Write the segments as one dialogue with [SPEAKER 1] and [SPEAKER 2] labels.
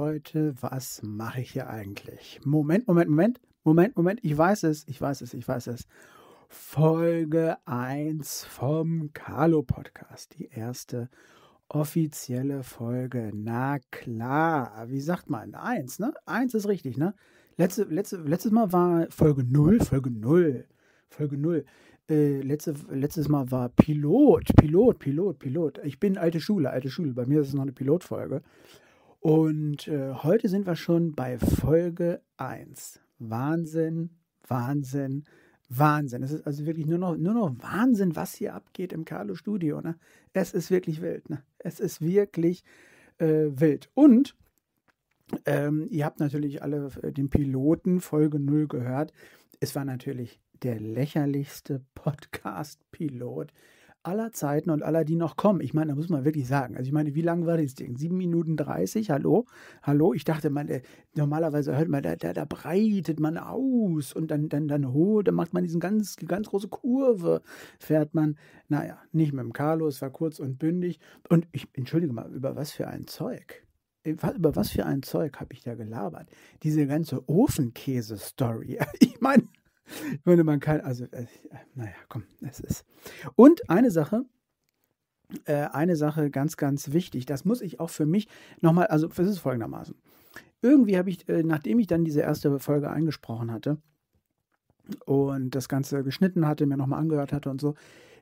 [SPEAKER 1] Leute, was mache ich hier eigentlich? Moment, Moment, Moment, Moment, Moment, ich weiß es, ich weiß es, ich weiß es. Folge 1 vom Carlo Podcast, die erste offizielle Folge. Na klar, wie sagt man? Eins, ne? Eins ist richtig, ne? Letzte, letzte, letztes Mal war Folge 0, Folge 0, Folge 0. Äh, letzte, letztes Mal war Pilot, Pilot, Pilot, Pilot. Ich bin alte Schule, alte Schule. Bei mir ist es noch eine Pilotfolge. Und äh, heute sind wir schon bei Folge 1. Wahnsinn, Wahnsinn, Wahnsinn. Es ist also wirklich nur noch, nur noch Wahnsinn, was hier abgeht im Carlo Studio. Ne? Es ist wirklich wild. Ne? Es ist wirklich äh, wild. Und ähm, ihr habt natürlich alle äh, den Piloten Folge 0 gehört. Es war natürlich der lächerlichste Podcast-Pilot, aller Zeiten und aller, die noch kommen. Ich meine, da muss man wirklich sagen. Also ich meine, wie lang war das Ding? Sieben Minuten dreißig? Hallo? Hallo? Ich dachte, man, äh, normalerweise hört man, da, da, da breitet man aus und dann, dann, dann hoch, dann macht man diese ganz, ganz große Kurve, fährt man. Naja, nicht mit dem Carlo, es war kurz und bündig. Und ich entschuldige mal, über was für ein Zeug? Äh, über was für ein Zeug habe ich da gelabert? Diese ganze Ofenkäse-Story. Ich meine, würde man kein, also, äh, naja, komm, es ist. Und eine Sache, äh, eine Sache ganz, ganz wichtig, das muss ich auch für mich nochmal, also es ist folgendermaßen. Irgendwie habe ich, äh, nachdem ich dann diese erste Folge eingesprochen hatte und das Ganze geschnitten hatte, mir nochmal angehört hatte und so,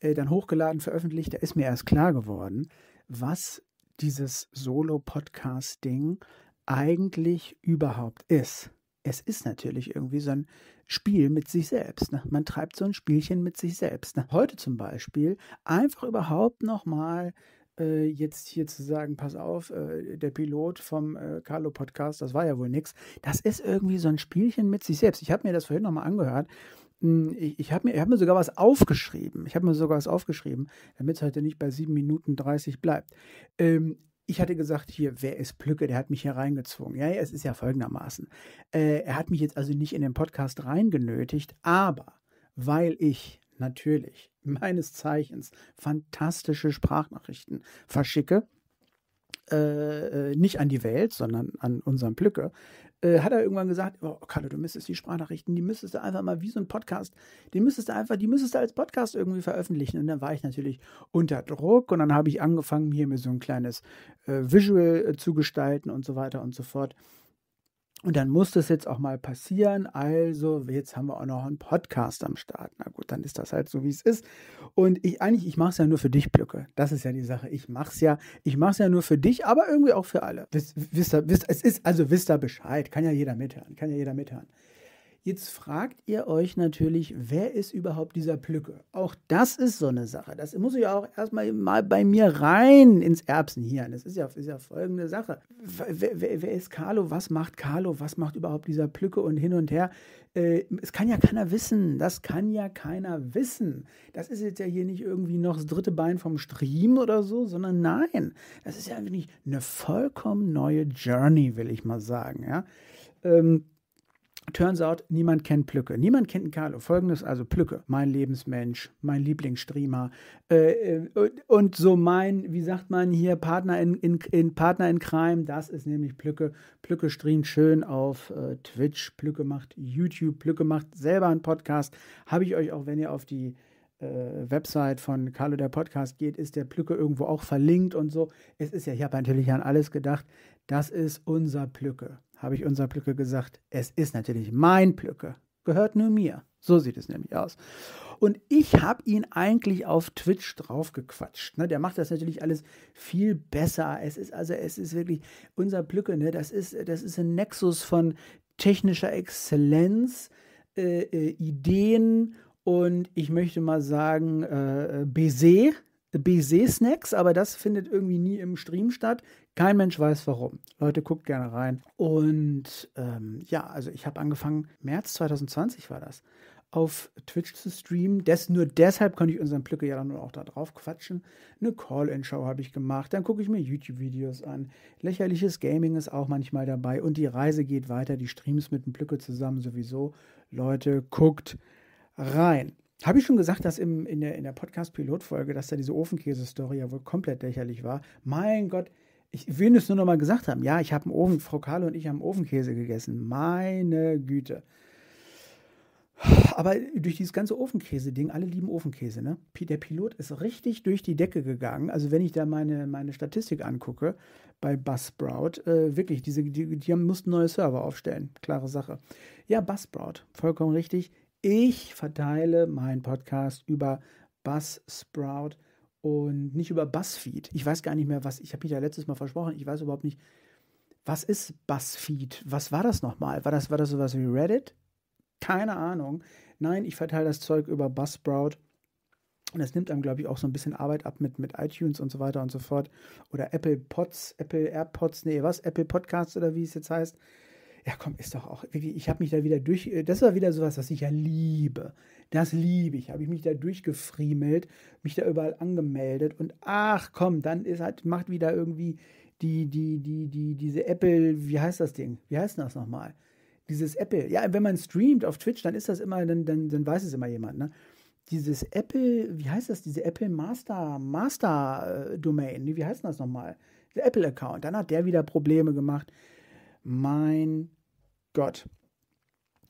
[SPEAKER 1] äh, dann hochgeladen, veröffentlicht, da ist mir erst klar geworden, was dieses Solo-Podcast-Ding eigentlich überhaupt ist es ist natürlich irgendwie so ein Spiel mit sich selbst. Ne? Man treibt so ein Spielchen mit sich selbst. Ne? Heute zum Beispiel einfach überhaupt nochmal äh, jetzt hier zu sagen, pass auf, äh, der Pilot vom äh, Carlo Podcast, das war ja wohl nichts. Das ist irgendwie so ein Spielchen mit sich selbst. Ich habe mir das vorhin nochmal angehört. Hm, ich, ich habe mir, hab mir sogar was aufgeschrieben. Ich habe mir sogar was aufgeschrieben, damit es heute nicht bei 7 Minuten 30 bleibt. Ähm, ich hatte gesagt, hier, wer ist Plücke? Der hat mich hier reingezwungen. Ja, es ist ja folgendermaßen. Äh, er hat mich jetzt also nicht in den Podcast reingenötigt, aber weil ich natürlich meines Zeichens fantastische Sprachnachrichten verschicke, äh, äh, nicht an die Welt, sondern an unseren Plücke, äh, hat er irgendwann gesagt, oh, Kalle, du müsstest die Sprachnachrichten, die müsstest du einfach mal wie so ein Podcast, die müsstest du einfach, die müsstest du als Podcast irgendwie veröffentlichen. Und dann war ich natürlich unter Druck und dann habe ich angefangen, hier mir so ein kleines äh, Visual äh, zu gestalten und so weiter und so fort. Und dann muss das jetzt auch mal passieren. Also, jetzt haben wir auch noch einen Podcast am Start. Na gut, dann ist das halt so, wie es ist. Und ich eigentlich, ich mache es ja nur für dich, Blöcke. Das ist ja die Sache. Ich mache es ja, ich mache es ja nur für dich, aber irgendwie auch für alle. Wisst, wisst, wisst, es ist, also wisst ihr Bescheid. Kann ja jeder mithören. Kann ja jeder mithören. Jetzt fragt ihr euch natürlich, wer ist überhaupt dieser Plücke? Auch das ist so eine Sache. Das muss ich auch erstmal mal bei mir rein ins Erbsenhirn. Das ist ja, ist ja folgende Sache. Wer, wer, wer, ist Carlo? Was macht Carlo? Was macht überhaupt dieser Plücke und hin und her? Äh, es kann ja keiner wissen. Das kann ja keiner wissen. Das ist jetzt ja hier nicht irgendwie noch das dritte Bein vom Stream oder so, sondern nein. Das ist ja wirklich eine vollkommen neue Journey, will ich mal sagen. Ja. Ähm, Turns out, niemand kennt Plücke. Niemand kennt Carlo. Folgendes also Plücke, mein Lebensmensch, mein Lieblingsstreamer äh, äh, und so mein, wie sagt man hier, Partner in, in, in, Partner in Crime, das ist nämlich Plücke. Plücke streamt schön auf äh, Twitch, Plücke macht YouTube, Plücke macht selber einen Podcast. Habe ich euch auch, wenn ihr auf die äh, Website von Carlo der Podcast geht, ist der Plücke irgendwo auch verlinkt und so. Es ist ja, ich habe natürlich an alles gedacht, das ist unser Plücke habe ich unser Plücke gesagt, es ist natürlich mein Plücke, gehört nur mir. So sieht es nämlich aus. Und ich habe ihn eigentlich auf Twitch draufgequatscht. Ne? Der macht das natürlich alles viel besser. Es ist also, es ist wirklich unser Plücke. Ne? Das, ist, das ist ein Nexus von technischer Exzellenz, äh, äh, Ideen und ich möchte mal sagen, äh, äh Baiser, Baiser-Snacks, aber das findet irgendwie nie im Stream statt. Kein Mensch weiß warum. Leute, guckt gerne rein. Und ähm, ja, also ich habe angefangen, März 2020 war das, auf Twitch zu streamen. Des, nur deshalb konnte ich unseren Plücke ja dann auch da drauf quatschen. Eine Call-In-Show habe ich gemacht. Dann gucke ich mir YouTube-Videos an. Lächerliches Gaming ist auch manchmal dabei. Und die Reise geht weiter. Die Streams mit dem Plücke zusammen sowieso. Leute, guckt rein. Habe ich schon gesagt, dass im, in der, in der Podcast-Pilotfolge, dass da diese Ofenkäse-Story ja wohl komplett lächerlich war? Mein Gott, ich will es nur noch mal gesagt haben. Ja, ich habe einen Ofen, Frau Carlo und ich haben Ofenkäse gegessen. Meine Güte. Aber durch dieses ganze Ofenkäse-Ding, alle lieben Ofenkäse, ne? Der Pilot ist richtig durch die Decke gegangen. Also, wenn ich da meine, meine Statistik angucke bei Buzzsprout, äh, wirklich, diese, die, die mussten neue Server aufstellen. Klare Sache. Ja, Buzzsprout, vollkommen richtig. Ich verteile meinen Podcast über Buzzsprout und nicht über BuzzFeed. Ich weiß gar nicht mehr, was, ich habe mich ja letztes Mal versprochen, ich weiß überhaupt nicht, was ist BuzzFeed? Was war das nochmal? War das, war das sowas wie Reddit? Keine Ahnung. Nein, ich verteile das Zeug über Buzzsprout. Und das nimmt einem, glaube ich, auch so ein bisschen Arbeit ab mit, mit iTunes und so weiter und so fort. Oder Apple Pods, Apple AirPods, nee, was? Apple Podcasts oder wie es jetzt heißt ja komm, ist doch auch, ich habe mich da wieder durch, äh, das war wieder sowas, was ich ja liebe. Das liebe ich, habe ich mich da durchgefriemelt, mich da überall angemeldet und ach komm, dann ist halt, macht wieder irgendwie die, die, die, die, diese Apple, wie heißt das Ding? Wie heißt das nochmal? Dieses Apple, ja, wenn man streamt auf Twitch, dann ist das immer, dann, dann, dann weiß es immer jemand, ne? Dieses Apple, wie heißt das, diese Apple Master, Master äh, Domain, wie heißt das nochmal? Der Apple-Account, dann hat der wieder Probleme gemacht mein Gott.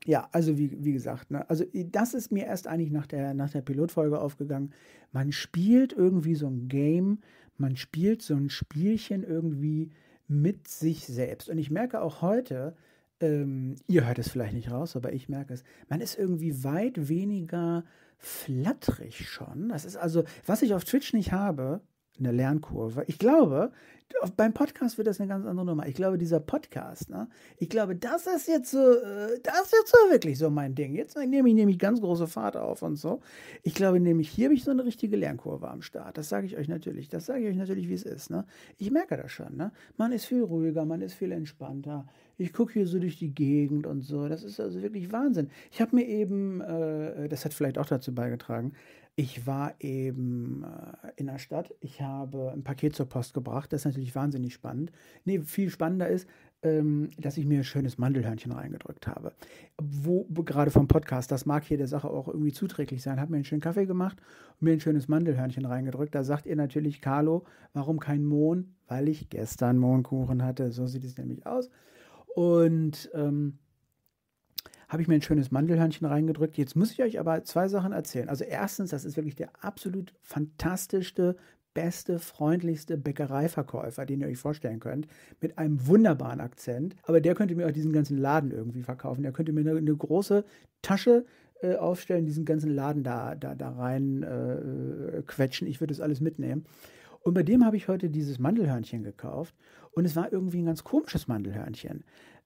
[SPEAKER 1] Ja, also wie, wie gesagt, ne, also das ist mir erst eigentlich nach der, nach der Pilotfolge aufgegangen. Man spielt irgendwie so ein Game, man spielt so ein Spielchen irgendwie mit sich selbst. Und ich merke auch heute, ähm, ihr hört es vielleicht nicht raus, aber ich merke es, man ist irgendwie weit weniger flatterig schon. Das ist also, was ich auf Twitch nicht habe, eine Lernkurve. Ich glaube, beim Podcast wird das eine ganz andere Nummer. Ich glaube, dieser Podcast, ne? ich glaube, das ist jetzt so, äh, das ist jetzt so wirklich so mein Ding. Jetzt nehme ich nämlich ganz große Fahrt auf und so. Ich glaube nämlich, hier habe ich so eine richtige Lernkurve am Start. Das sage ich euch natürlich. Das sage ich euch natürlich, wie es ist. Ne? Ich merke das schon. Ne? Man ist viel ruhiger, man ist viel entspannter. Ich gucke hier so durch die Gegend und so. Das ist also wirklich Wahnsinn. Ich habe mir eben, äh, das hat vielleicht auch dazu beigetragen, ich war eben äh, in der Stadt, ich habe ein Paket zur Post gebracht, das ist natürlich wahnsinnig spannend. Nee, viel spannender ist, ähm, dass ich mir ein schönes Mandelhörnchen reingedrückt habe. Wo gerade vom Podcast, das mag hier der Sache auch irgendwie zuträglich sein, habe mir einen schönen Kaffee gemacht und mir ein schönes Mandelhörnchen reingedrückt. Da sagt ihr natürlich, Carlo, warum kein Mohn? Weil ich gestern Mohnkuchen hatte. So sieht es nämlich aus. Und ähm, habe ich mir ein schönes Mandelhörnchen reingedrückt. Jetzt muss ich euch aber zwei Sachen erzählen. Also erstens, das ist wirklich der absolut fantastischste, beste, freundlichste Bäckereiverkäufer, den ihr euch vorstellen könnt, mit einem wunderbaren Akzent. Aber der könnte mir auch diesen ganzen Laden irgendwie verkaufen. Der könnte mir eine, eine große Tasche äh, aufstellen, diesen ganzen Laden da, da, da rein äh, quetschen. Ich würde das alles mitnehmen. Und bei dem habe ich heute dieses Mandelhörnchen gekauft. Und es war irgendwie ein ganz komisches Mandelhörnchen.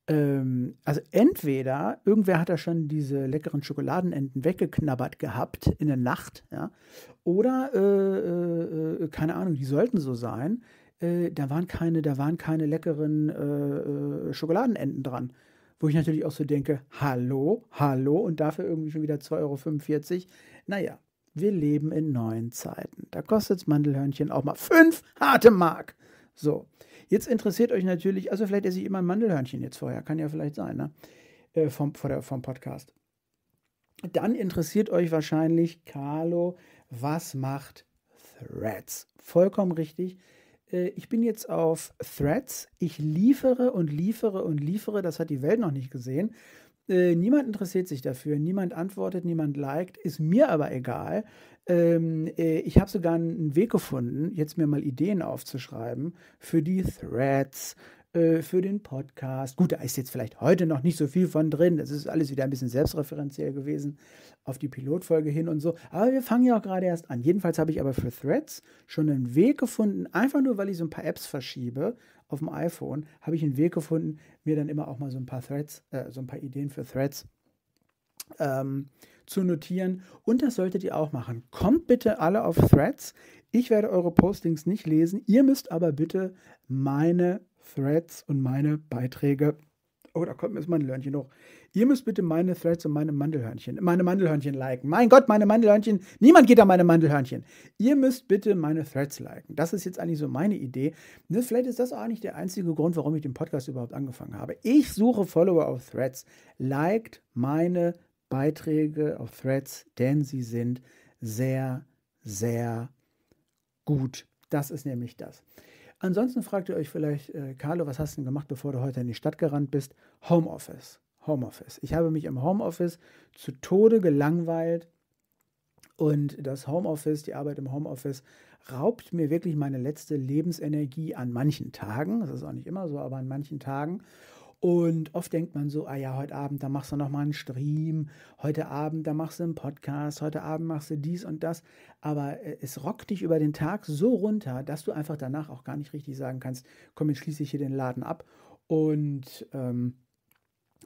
[SPEAKER 1] Ähm, also entweder irgendwer hat da schon diese leckeren Schokoladenenden weggeknabbert gehabt in der Nacht, ja, oder äh, äh, äh, keine Ahnung, die sollten so sein. Äh, da waren keine, da waren keine leckeren äh, äh, Schokoladenenden dran. Wo ich natürlich auch so denke, hallo, hallo, und dafür irgendwie schon wieder 2,45 Euro. Naja, wir leben in neuen Zeiten. Da kostet Mandelhörnchen auch mal 5 harte Mark. So. Jetzt interessiert euch natürlich, also vielleicht esse ich immer ein Mandelhörnchen jetzt vorher, kann ja vielleicht sein, ne? Äh, vom, der, vom Podcast. Dann interessiert euch wahrscheinlich, Carlo, was macht Threads? Vollkommen richtig. Äh, ich bin jetzt auf Threads. Ich liefere und liefere und liefere. Das hat die Welt noch nicht gesehen. Äh, niemand interessiert sich dafür, niemand antwortet, niemand liked, ist mir aber egal ähm, äh, ich habe sogar einen Weg gefunden, jetzt mir mal Ideen aufzuschreiben für die Threads, äh, für den Podcast. Gut, da ist jetzt vielleicht heute noch nicht so viel von drin. Das ist alles wieder ein bisschen selbstreferenziell gewesen auf die Pilotfolge hin und so. Aber wir fangen ja auch gerade erst an. Jedenfalls habe ich aber für Threads schon einen Weg gefunden, einfach nur weil ich so ein paar Apps verschiebe auf dem iPhone, habe ich einen Weg gefunden, mir dann immer auch mal so ein paar Threads, äh, so ein paar Ideen für Threads ähm, zu notieren. Und das solltet ihr auch machen. Kommt bitte alle auf Threads. Ich werde eure Postings nicht lesen. Ihr müsst aber bitte meine Threads und meine Beiträge. Oh, da kommt mir das Mandelhörnchen hoch. Ihr müsst bitte meine Threads und meine Mandelhörnchen, meine Mandelhörnchen liken. Mein Gott, meine Mandelhörnchen. Niemand geht an meine Mandelhörnchen. Ihr müsst bitte meine Threads liken. Das ist jetzt eigentlich so meine Idee. Das, ne, vielleicht ist das auch nicht der einzige Grund, warum ich den Podcast überhaupt angefangen habe. Ich suche Follower auf Threads. Liked meine Threads Beiträge auf Threads, denn sie sind sehr, sehr gut. Das ist nämlich das. Ansonsten fragt ihr euch vielleicht, äh, Carlo, was hast du denn gemacht, bevor du heute in die Stadt gerannt bist? Homeoffice. Homeoffice. Ich habe mich im Homeoffice zu Tode gelangweilt und das Homeoffice, die Arbeit im Homeoffice raubt mir wirklich meine letzte Lebensenergie an manchen Tagen. Das ist auch nicht immer so, aber an manchen Tagen. Und oft denkt man so, ah ja, heute Abend, da machst du nochmal einen Stream, heute Abend, da machst du einen Podcast, heute Abend machst du dies und das. Aber äh, es rockt dich über den Tag so runter, dass du einfach danach auch gar nicht richtig sagen kannst, komm, jetzt schließe ich hier den Laden ab und ähm,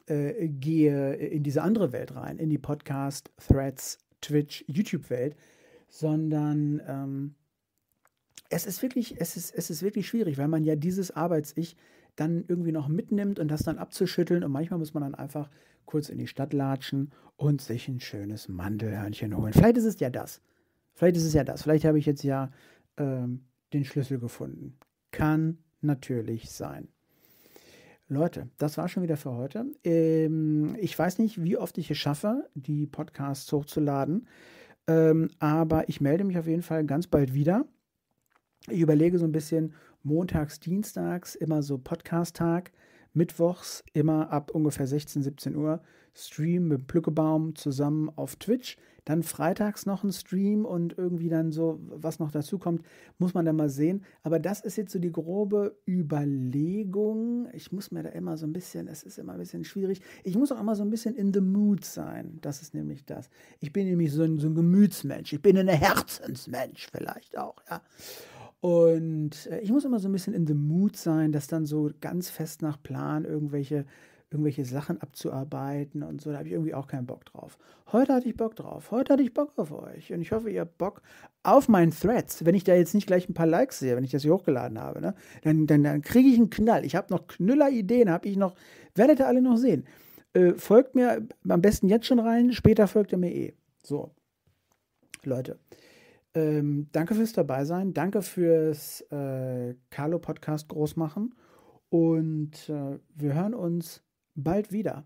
[SPEAKER 1] äh, gehe in diese andere Welt rein, in die Podcast, Threads, Twitch, YouTube-Welt, sondern ähm, es ist wirklich, es ist, es ist wirklich schwierig, weil man ja dieses Arbeits-Ich dann irgendwie noch mitnimmt und das dann abzuschütteln. Und manchmal muss man dann einfach kurz in die Stadt latschen und sich ein schönes Mandelhörnchen holen. Vielleicht ist es ja das. Vielleicht ist es ja das. Vielleicht habe ich jetzt ja ähm, den Schlüssel gefunden. Kann natürlich sein. Leute, das war schon wieder für heute. Ähm, ich weiß nicht, wie oft ich es schaffe, die Podcasts hochzuladen, ähm, aber ich melde mich auf jeden Fall ganz bald wieder. Ich überlege so ein bisschen, montags, dienstags immer so Podcast-Tag, mittwochs immer ab ungefähr 16, 17 Uhr Stream mit Plückebaum zusammen auf Twitch. Dann freitags noch ein Stream und irgendwie dann so, was noch dazu kommt, muss man dann mal sehen. Aber das ist jetzt so die grobe Überlegung. Ich muss mir da immer so ein bisschen, es ist immer ein bisschen schwierig. Ich muss auch immer so ein bisschen in the mood sein. Das ist nämlich das. Ich bin nämlich so ein, so ein Gemütsmensch. Ich bin ein Herzensmensch vielleicht auch, ja. Und äh, ich muss immer so ein bisschen in the mood sein, das dann so ganz fest nach Plan irgendwelche, irgendwelche Sachen abzuarbeiten und so. Da habe ich irgendwie auch keinen Bock drauf. Heute hatte ich Bock drauf. Heute hatte ich Bock auf euch. Und ich hoffe, ihr habt Bock auf meinen Threads. Wenn ich da jetzt nicht gleich ein paar Likes sehe, wenn ich das hier hochgeladen habe, ne? dann, dann, dann kriege ich einen Knall. Ich habe noch Knüller-Ideen, habe ich noch, werdet ihr alle noch sehen. Äh, folgt mir am besten jetzt schon rein, später folgt ihr mir eh. So, Leute. Ähm, danke fürs dabei sein. Danke fürs äh, Carlo Podcast machen. Und äh, wir hören uns bald wieder.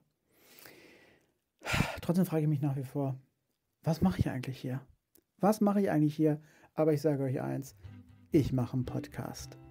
[SPEAKER 1] Trotzdem frage ich mich nach wie vor, was mache ich eigentlich hier? Was mache ich eigentlich hier? Aber ich sage euch eins, ich mache einen Podcast.